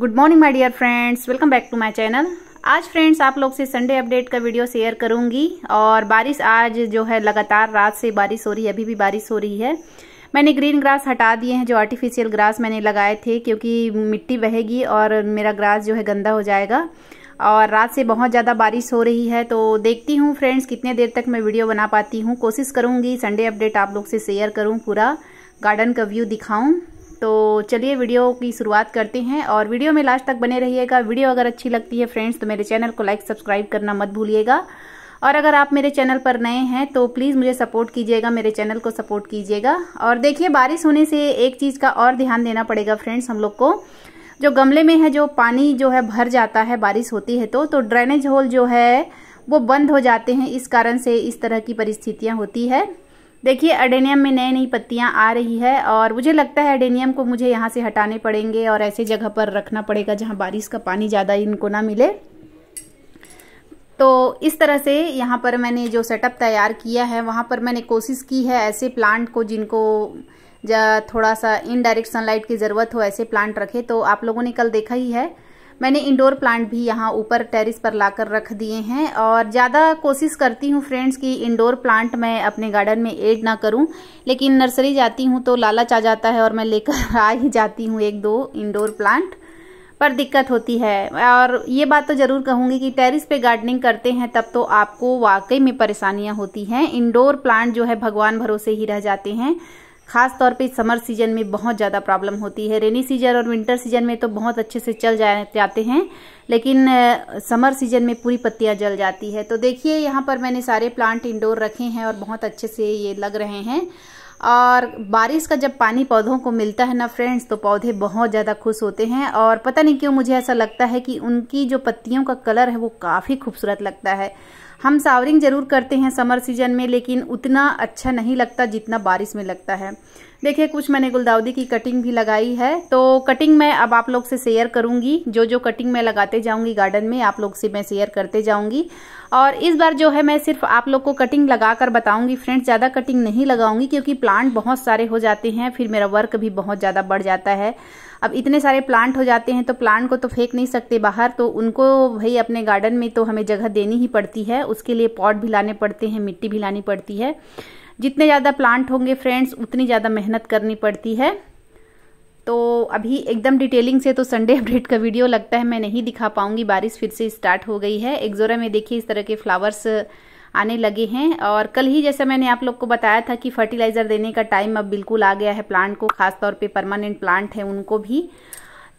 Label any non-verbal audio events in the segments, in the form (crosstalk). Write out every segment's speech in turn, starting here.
good morning my dear friends welcome back to my channel आज friends आप लोग से संडे अपडेट का वीडियो शेयर करूंगी और बारिश आज जो है लगातार रात से बारिश हो रही है अभी भी बारिश हो रही है मैंने ग्रीन ग्रास हटा दिए हैं जो आर्टिफिशियल ग्रास मैंने लगाए थे क्योंकि मिट्टी बहेगी और मेरा ग्रास जो है गंदा हो जाएगा और रात से बहुत ज़्यादा बारिश हो रही है तो देखती हूँ फ्रेंड्स कितने देर तक मैं वीडियो बना पाती हूँ कोशिश करूँगी संडे अपडेट आप लोग से शेयर करूँ पूरा गार्डन का व्यू दिखाऊँ तो चलिए वीडियो की शुरुआत करते हैं और वीडियो में लास्ट तक बने रहिएगा वीडियो अगर अच्छी लगती है फ्रेंड्स तो मेरे चैनल को लाइक सब्सक्राइब करना मत भूलिएगा और अगर आप मेरे चैनल पर नए हैं तो प्लीज़ मुझे सपोर्ट कीजिएगा मेरे चैनल को सपोर्ट कीजिएगा और देखिए बारिश होने से एक चीज़ का और ध्यान देना पड़ेगा फ्रेंड्स हम लोग को जो गमले में है जो पानी जो है भर जाता है बारिश होती है तो तो ड्रेनेज होल जो है वो बंद हो जाते हैं इस कारण से इस तरह की परिस्थितियाँ होती है देखिए अडेनियम में नई नई पत्तियां आ रही है और मुझे लगता है अडेनियम को मुझे यहाँ से हटाने पड़ेंगे और ऐसे जगह पर रखना पड़ेगा जहाँ बारिश का पानी ज़्यादा इनको ना मिले तो इस तरह से यहाँ पर मैंने जो सेटअप तैयार किया है वहाँ पर मैंने कोशिश की है ऐसे प्लांट को जिनको थोड़ा सा इनडायरेक्ट सनलाइट की ज़रूरत हो ऐसे प्लांट रखे तो आप लोगों ने कल देखा ही है मैंने इंडोर प्लांट भी यहाँ ऊपर टेरिस पर लाकर रख दिए हैं और ज़्यादा कोशिश करती हूँ फ्रेंड्स कि इंडोर प्लांट मैं अपने गार्डन में एड ना करूँ लेकिन नर्सरी जाती हूँ तो लालच आ जाता है और मैं लेकर (laughs) आ ही जाती हूँ एक दो इंडोर प्लांट पर दिक्कत होती है और ये बात तो ज़रूर कहूँगी कि टेरिस पे गार्डनिंग करते हैं तब तो आपको वाकई में परेशानियाँ होती हैं इंडोर प्लांट जो है भगवान भरोसे ही रह जाते हैं खास तौर पे समर सीजन में बहुत ज़्यादा प्रॉब्लम होती है रेनी सीजन और विंटर सीजन में तो बहुत अच्छे से चल जाते हैं लेकिन समर सीजन में पूरी पत्तियां जल जाती है तो देखिए यहाँ पर मैंने सारे प्लांट इंडोर रखे हैं और बहुत अच्छे से ये लग रहे हैं और बारिश का जब पानी पौधों को मिलता है ना फ्रेंड्स तो पौधे बहुत ज़्यादा खुश होते हैं और पता नहीं क्यों मुझे ऐसा लगता है कि उनकी जो पत्तियों का कलर है वो काफ़ी खूबसूरत लगता है हम सावरिंग ज़रूर करते हैं समर सीजन में लेकिन उतना अच्छा नहीं लगता जितना बारिश में लगता है देखिए कुछ मैंने गुलदाउदी की कटिंग भी लगाई है तो कटिंग मैं अब आप लोग से शेयर करूंगी जो जो कटिंग मैं लगाते जाऊंगी गार्डन में आप लोग से मैं शेयर करते जाऊंगी और इस बार जो है मैं सिर्फ आप लोग को कटिंग लगा कर बताऊंगी फ्रेंड्स ज़्यादा कटिंग नहीं लगाऊंगी क्योंकि प्लांट बहुत सारे हो जाते हैं फिर मेरा वर्क भी बहुत ज़्यादा बढ़ जाता है अब इतने सारे प्लांट हो जाते हैं तो प्लांट को तो फेंक नहीं सकते बाहर तो उनको भाई अपने गार्डन में तो हमें जगह देनी ही पड़ती है उसके लिए पॉट भी लाने पड़ते हैं मिट्टी भी लानी पड़ती है जितने ज़्यादा प्लांट होंगे फ्रेंड्स उतनी ज़्यादा मेहनत करनी पड़ती है तो अभी एकदम डिटेलिंग से तो संडे अपडेट का वीडियो लगता है मैं नहीं दिखा पाऊंगी बारिश फिर से स्टार्ट हो गई है एक्जोरा में देखिए इस तरह के फ्लावर्स आने लगे हैं और कल ही जैसे मैंने आप लोग को बताया था कि फर्टिलाइज़र देने का टाइम अब बिल्कुल आ गया है प्लांट को खासतौर पर परमानेंट प्लांट है उनको भी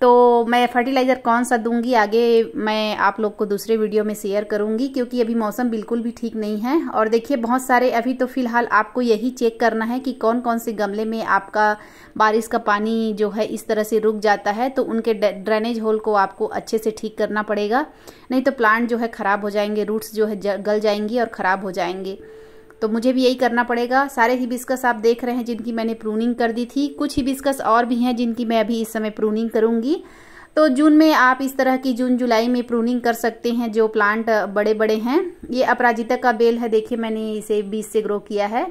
तो मैं फर्टिलाइज़र कौन सा दूंगी आगे मैं आप लोग को दूसरे वीडियो में शेयर करूंगी क्योंकि अभी मौसम बिल्कुल भी ठीक नहीं है और देखिए बहुत सारे अभी तो फ़िलहाल आपको यही चेक करना है कि कौन कौन से गमले में आपका बारिश का पानी जो है इस तरह से रुक जाता है तो उनके ड्रेनेज होल को आपको अच्छे से ठीक करना पड़ेगा नहीं तो प्लांट जो है ख़राब हो जाएंगे रूट्स जो है गल जाएंगी और ख़राब हो जाएंगे तो मुझे भी यही करना पड़ेगा सारे हिबिस्कस आप देख रहे हैं जिनकी मैंने प्रूनिंग कर दी थी कुछ हिबिस्कस और भी हैं जिनकी मैं अभी इस समय प्रूनिंग करूँगी तो जून में आप इस तरह की जून जुलाई में प्रूनिंग कर सकते हैं जो प्लांट बड़े बड़े हैं ये अपराजिता का बेल है देखिए मैंने इसे बीस से ग्रो किया है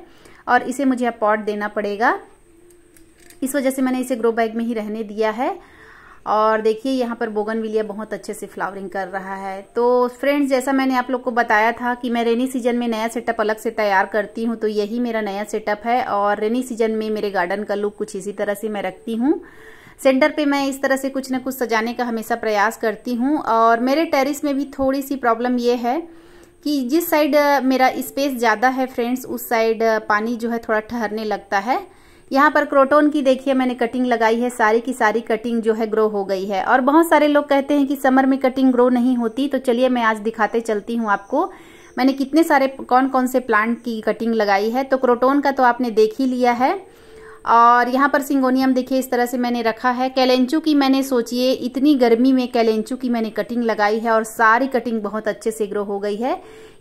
और इसे मुझे अब पॉट देना पड़ेगा इस वजह से मैंने इसे ग्रो बैग में ही रहने दिया है और देखिए यहाँ पर बोगनविलिया बहुत अच्छे से फ्लावरिंग कर रहा है तो फ्रेंड्स जैसा मैंने आप लोग को बताया था कि मैं रेनी सीजन में नया सेटअप अलग से तैयार करती हूँ तो यही मेरा नया सेटअप है और रेनी सीजन में मेरे गार्डन का लुक कुछ इसी तरह से मैं रखती हूँ सेंटर पे मैं इस तरह से कुछ ना कुछ सजाने का हमेशा प्रयास करती हूँ और मेरे टेरिस में भी थोड़ी सी प्रॉब्लम ये है कि जिस साइड मेरा स्पेस ज़्यादा है फ्रेंड्स उस साइड पानी जो है थोड़ा ठहरने लगता है यहाँ पर क्रोटोन की देखिए मैंने कटिंग लगाई है सारी की सारी कटिंग जो है ग्रो हो गई है और बहुत सारे लोग कहते हैं कि समर में कटिंग ग्रो नहीं होती तो चलिए मैं आज दिखाते चलती हूँ आपको मैंने कितने सारे कौन कौन से प्लांट की कटिंग लगाई है तो क्रोटोन का तो आपने देख ही लिया है और यहाँ पर सिंगोनियम देखिए इस तरह से मैंने रखा है कैलेंचू की मैंने सोचिए इतनी गर्मी में कैलेंचू की मैंने कटिंग लगाई है और सारी कटिंग बहुत अच्छे से ग्रो हो गई है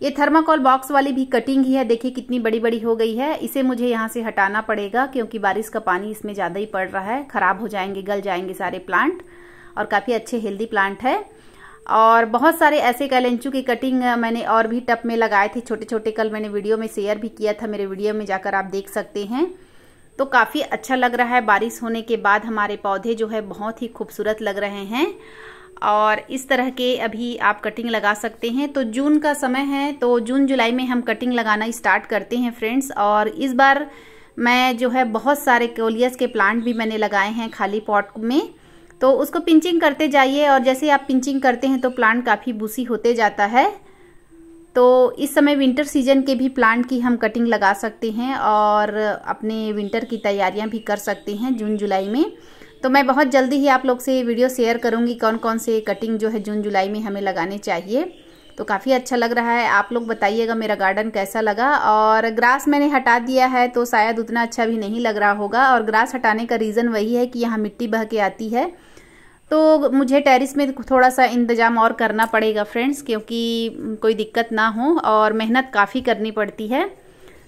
ये थर्माकोल बॉक्स वाली भी कटिंग ही है देखिए कितनी बड़ी बड़ी हो गई है इसे मुझे यहाँ से हटाना पड़ेगा क्योंकि बारिश का पानी इसमें ज़्यादा ही पड़ रहा है ख़राब हो जाएंगे गल जाएंगे सारे प्लांट और काफ़ी अच्छे हेल्दी प्लांट है और बहुत सारे ऐसे कैलेंचू की कटिंग मैंने और भी टप में लगाए थे छोटे छोटे कल मैंने वीडियो में शेयर भी किया था मेरे वीडियो में जाकर आप देख सकते हैं तो काफ़ी अच्छा लग रहा है बारिश होने के बाद हमारे पौधे जो है बहुत ही खूबसूरत लग रहे हैं और इस तरह के अभी आप कटिंग लगा सकते हैं तो जून का समय है तो जून जुलाई में हम कटिंग लगाना स्टार्ट करते हैं फ्रेंड्स और इस बार मैं जो है बहुत सारे कोलियस के प्लांट भी मैंने लगाए हैं खाली पॉट में तो उसको पिंचिंग करते जाइए और जैसे आप पिंचिंग करते हैं तो प्लांट काफ़ी बूसी होते जाता है तो इस समय विंटर सीजन के भी प्लांट की हम कटिंग लगा सकते हैं और अपने विंटर की तैयारियां भी कर सकते हैं जून जुलाई में तो मैं बहुत जल्दी ही आप लोग से वीडियो शेयर करूंगी कौन कौन से कटिंग जो है जून जुलाई में हमें लगाने चाहिए तो काफ़ी अच्छा लग रहा है आप लोग बताइएगा मेरा गार्डन कैसा लगा और ग्रास मैंने हटा दिया है तो शायद उतना अच्छा भी नहीं लग रहा होगा और ग्रास हटाने का रीज़न वही है कि यहाँ मिट्टी बह के आती है तो मुझे टेरिस में थोड़ा सा इंतज़ाम और करना पड़ेगा फ्रेंड्स क्योंकि कोई दिक्कत ना हो और मेहनत काफ़ी करनी पड़ती है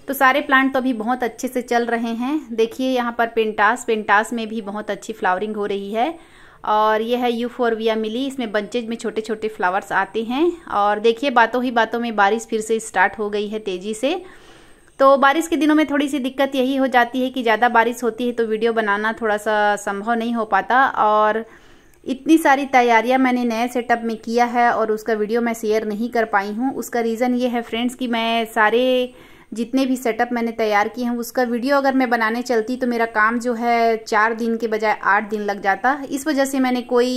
तो सारे प्लांट तो अभी बहुत अच्छे से चल रहे हैं देखिए यहाँ पर पेंटास पेंटास में भी बहुत अच्छी फ्लावरिंग हो रही है और यह है यू फोरविया मिली इसमें बंचेज में छोटे छोटे फ्लावर्स आते हैं और देखिए बातों ही बातों में बारिश फिर से स्टार्ट हो गई है तेज़ी से तो बारिश के दिनों में थोड़ी सी दिक्कत यही हो जाती है कि ज़्यादा बारिश होती है तो वीडियो बनाना थोड़ा सा संभव नहीं हो पाता और इतनी सारी तैयारियां मैंने नए सेटअप में किया है और उसका वीडियो मैं शेयर नहीं कर पाई हूँ उसका रीज़न ये है फ्रेंड्स कि मैं सारे जितने भी सेटअप मैंने तैयार किए हैं उसका वीडियो अगर मैं बनाने चलती तो मेरा काम जो है चार दिन के बजाय आठ दिन लग जाता इस वजह से मैंने कोई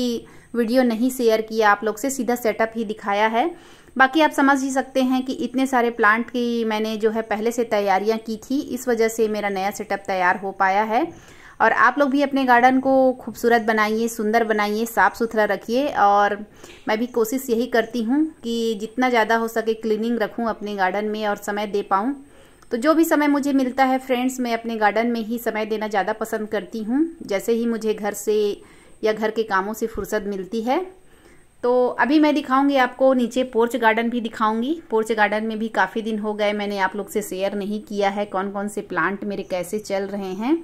वीडियो नहीं शेयर किया आप लोग से सीधा सेटअप ही दिखाया है बाकी आप समझ ही सकते हैं कि इतने सारे प्लांट की मैंने जो है पहले से तैयारियां की थी इस वजह से मेरा नया सेटअप तैयार हो पाया है और आप लोग भी अपने गार्डन को खूबसूरत बनाइए सुंदर बनाइए साफ़ सुथरा रखिए और मैं भी कोशिश यही करती हूँ कि जितना ज़्यादा हो सके क्लीनिंग रखूँ अपने गार्डन में और समय दे पाऊँ तो जो भी समय मुझे मिलता है फ्रेंड्स मैं अपने गार्डन में ही समय देना ज़्यादा पसंद करती हूँ जैसे ही मुझे घर से या घर के कामों से फुर्सत मिलती है तो अभी मैं दिखाऊंगी आपको नीचे पोर्च गार्डन भी दिखाऊंगी पोर्च गार्डन में भी काफ़ी दिन हो गए मैंने आप लोग से शेयर नहीं किया है कौन कौन से प्लांट मेरे कैसे चल रहे हैं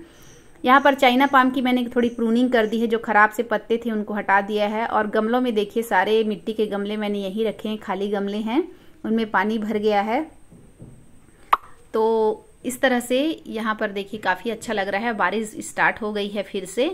यहाँ पर चाइना पाम की मैंने थोड़ी प्रूनिंग कर दी है जो ख़राब से पत्ते थे उनको हटा दिया है और गमलों में देखिए सारे मिट्टी के गमले मैंने यही रखे हैं खाली गमले हैं उनमें पानी भर गया है तो इस तरह से यहाँ पर देखिए काफ़ी अच्छा लग रहा है बारिश स्टार्ट हो गई है फिर से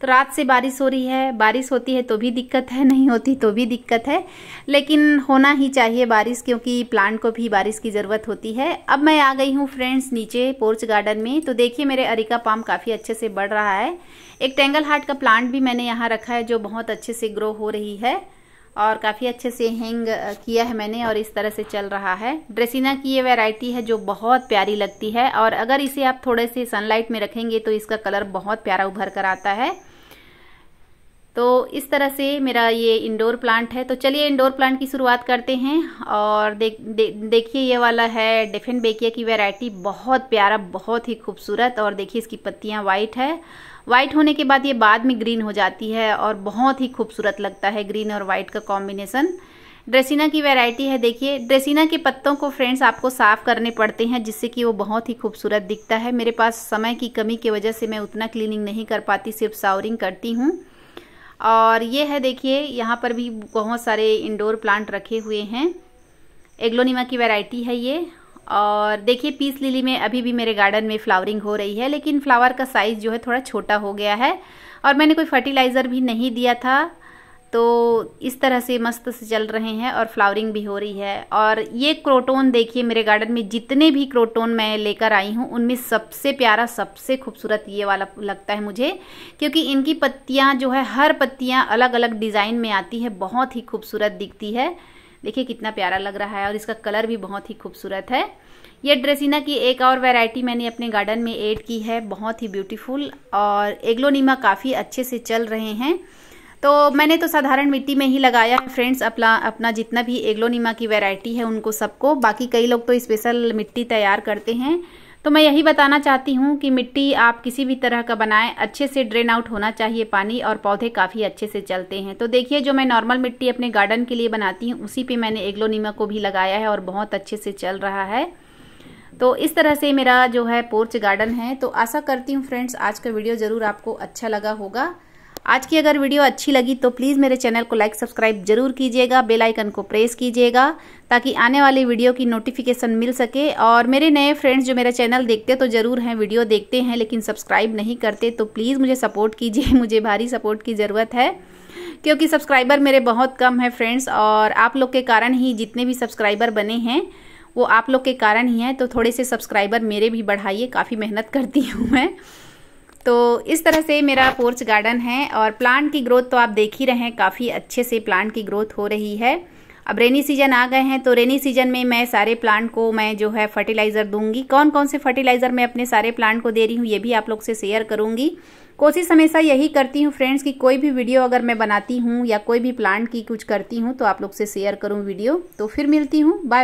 तो रात से बारिश हो रही है बारिश होती है तो भी दिक्कत है नहीं होती तो भी दिक्कत है लेकिन होना ही चाहिए बारिश क्योंकि प्लांट को भी बारिश की ज़रूरत होती है अब मैं आ गई हूँ फ्रेंड्स नीचे पोर्च गार्डन में तो देखिए मेरे अरिका पाम काफ़ी अच्छे से बढ़ रहा है एक टेंगल हार्ट का प्लांट भी मैंने यहाँ रखा है जो बहुत अच्छे से ग्रो हो रही है और काफ़ी अच्छे से हैंग किया है मैंने और इस तरह से चल रहा है ड्रेसिना की ये वैरायटी है जो बहुत प्यारी लगती है और अगर इसे आप थोड़े से सनलाइट में रखेंगे तो इसका कलर बहुत प्यारा उभर कर आता है तो इस तरह से मेरा ये इंडोर प्लांट है तो चलिए इंडोर प्लांट की शुरुआत करते हैं और देख दे, देखिए ये वाला है डिफिन बेकिया की वैरायटी बहुत प्यारा बहुत ही खूबसूरत और देखिए इसकी पत्तियाँ वाइट है वाइट होने के बाद ये बाद में ग्रीन हो जाती है और बहुत ही खूबसूरत लगता है ग्रीन और वाइट का कॉम्बिनेसन ड्रेसिना की वैरायटी है देखिए ड्रेसिना के पत्तों को फ्रेंड्स आपको साफ़ करने पड़ते हैं जिससे कि वो बहुत ही खूबसूरत दिखता है मेरे पास समय की कमी की वजह से मैं उतना क्लीनिंग नहीं कर पाती सिर्फ सावरिंग करती हूँ और ये है देखिए यहाँ पर भी बहुत सारे इंडोर प्लांट रखे हुए हैं एग्लोनिमा की वैरायटी है ये और देखिए पीस लिली में अभी भी मेरे गार्डन में फ्लावरिंग हो रही है लेकिन फ्लावर का साइज़ जो है थोड़ा छोटा हो गया है और मैंने कोई फर्टिलाइज़र भी नहीं दिया था तो इस तरह से मस्त से चल रहे हैं और फ्लावरिंग भी हो रही है और ये क्रोटोन देखिए मेरे गार्डन में जितने भी क्रोटोन मैं लेकर आई हूँ उनमें सबसे प्यारा सबसे खूबसूरत ये वाला लगता है मुझे क्योंकि इनकी पत्तियाँ जो है हर पत्तियाँ अलग अलग डिज़ाइन में आती है बहुत ही खूबसूरत दिखती है देखिए कितना प्यारा लग रहा है और इसका कलर भी बहुत ही खूबसूरत है ये ड्रेसिना की एक और वैरायटी मैंने अपने गार्डन में ऐड की है बहुत ही ब्यूटीफुल और एग्लोनीमा काफ़ी अच्छे से चल रहे हैं तो मैंने तो साधारण मिट्टी में ही लगाया है फ्रेंड्स अपना अपना जितना भी एग्लोनीमा की वैरायटी है उनको सबको बाकी कई लोग तो स्पेशल मिट्टी तैयार करते हैं तो मैं यही बताना चाहती हूँ कि मिट्टी आप किसी भी तरह का बनाएं अच्छे से ड्रेन आउट होना चाहिए पानी और पौधे काफ़ी अच्छे से चलते हैं तो देखिए जो मैं नॉर्मल मिट्टी अपने गार्डन के लिए बनाती हूँ उसी पर मैंने एग्लोनीमा को भी लगाया है और बहुत अच्छे से चल रहा है तो इस तरह से मेरा जो है पोर्च गार्डन है तो आशा करती हूँ फ्रेंड्स आज का वीडियो ज़रूर आपको अच्छा लगा होगा आज की अगर वीडियो अच्छी लगी तो प्लीज़ मेरे चैनल को लाइक सब्सक्राइब जरूर कीजिएगा बेल आइकन को प्रेस कीजिएगा ताकि आने वाली वीडियो की नोटिफिकेशन मिल सके और मेरे नए फ्रेंड्स जो मेरा चैनल देखते तो ज़रूर हैं वीडियो देखते हैं लेकिन सब्सक्राइब नहीं करते तो प्लीज़ मुझे सपोर्ट कीजिए (laughs) मुझे भारी सपोर्ट की ज़रूरत है क्योंकि सब्सक्राइबर मेरे बहुत कम हैं फ्रेंड्स और आप लोग के कारण ही जितने भी सब्सक्राइबर बने हैं वो आप लोग के कारण ही हैं तो थोड़े से सब्सक्राइबर मेरे भी बढ़ाइए काफ़ी मेहनत करती हूँ मैं तो इस तरह से मेरा पोर्च गार्डन है और प्लांट की ग्रोथ तो आप देख ही रहे हैं काफ़ी अच्छे से प्लांट की ग्रोथ हो रही है अब रेनी सीजन आ गए हैं तो रेनी सीजन में मैं सारे प्लांट को मैं जो है फर्टिलाइज़र दूंगी कौन कौन से फर्टिलाइज़र मैं अपने सारे प्लांट को दे रही हूँ ये भी आप लोग से शेयर करूँगी कोशिश हमेशा यही करती हूँ फ्रेंड्स कि कोई भी वीडियो अगर मैं बनाती हूँ या कोई भी प्लांट की कुछ करती हूँ तो आप लोग से शेयर करूँ वीडियो तो फिर मिलती हूँ बाय